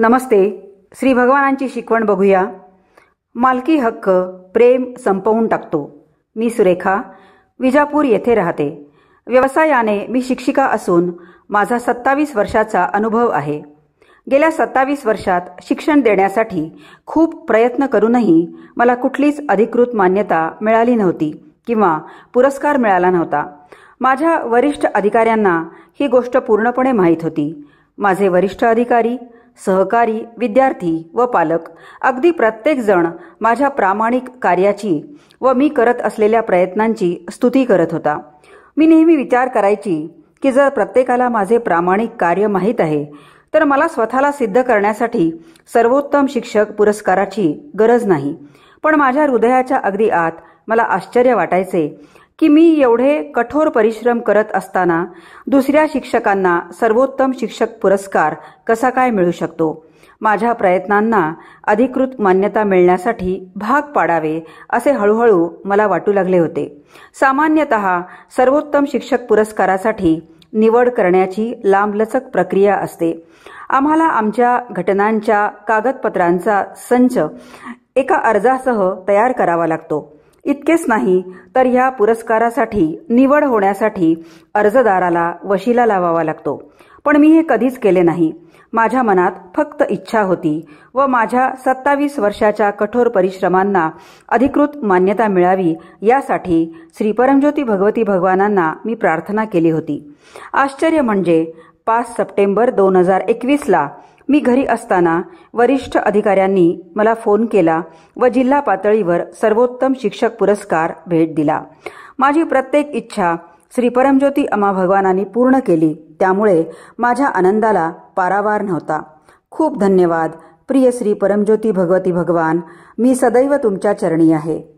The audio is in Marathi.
नमस्ते श्री भगवानांची शिकवण बघूया मालकी हक्क प्रेम संपवून टाकतो मी सुरेखा विजापूर येथे राहते व्यवसायाने मी शिक्षिका असून माझा सत्तावीस वर्षाचा अनुभव आहे गेल्या सत्तावीस वर्षात शिक्षण देण्यासाठी खूप प्रयत्न करूनही मला कुठलीच अधिकृत मान्यता मिळाली नव्हती किंवा पुरस्कार मिळाला नव्हता माझ्या वरिष्ठ अधिकाऱ्यांना ही गोष्ट पूर्णपणे माहीत होती माझे वरिष्ठ अधिकारी सहकारी विद्यार्थी व पालक अगदी प्रत्येकजण माझ्या प्रामाणिक कार्याची व मी करत असलेल्या प्रयत्नांची स्तुती करत होता मी नेहमी विचार करायची की जर प्रत्येकाला माझे प्रामाणिक कार्य माहीत आहे तर मला स्वतःला सिद्ध करण्यासाठी सर्वोत्तम शिक्षक पुरस्काराची गरज नाही पण माझ्या हृदयाच्या अगदी आत मला आश्चर्य वाटायचे की मी एवढे कठोर परिश्रम करत असताना दुसऱ्या शिक्षकांना सर्वोत्तम शिक्षक पुरस्कार कसा काय मिळू शकतो माझ्या प्रयत्नांना अधिकृत मान्यता मिळण्यासाठी भाग पाडावे असे हळूहळू मला वाटू लागले होते सामान्यत सर्वोत्तम शिक्षक पुरस्कारासाठी निवड करण्याची लांबलचक प्रक्रिया असते आम्हाला आमच्या घटनांच्या कागदपत्रांचा संच एका अर्जासह तयार करावा लागतो इतकेच नाही तर ह्या पुरस्कारासाठी निवड होण्यासाठी अर्जदाराला वशिला लावावा लागतो पण मी हे कधीच केले नाही माझ्या मनात फक्त इच्छा होती व माझ्या सत्तावीस वर्षाच्या कठोर परिश्रमांना अधिकृत मान्यता मिळावी यासाठी श्री परमज्योती भगवती भगवानांना मी प्रार्थना केली होती आश्चर्य म्हणजे पाच सप्टेंबर दोन हजार एकवीसला मी घरी असताना वरिष्ठ अधिकाऱ्यांनी मला फोन केला व जिल्हा पातळीवर सर्वोत्तम शिक्षक पुरस्कार भेट दिला माझी प्रत्येक इच्छा श्री परमज्योती अमा भगवानांनी पूर्ण केली त्यामुळे माझ्या आनंदाला पारावार नव्हता खूप धन्यवाद प्रिय श्री परमज्योती भगवती भगवान मी सदैव तुमच्या चरणी आहे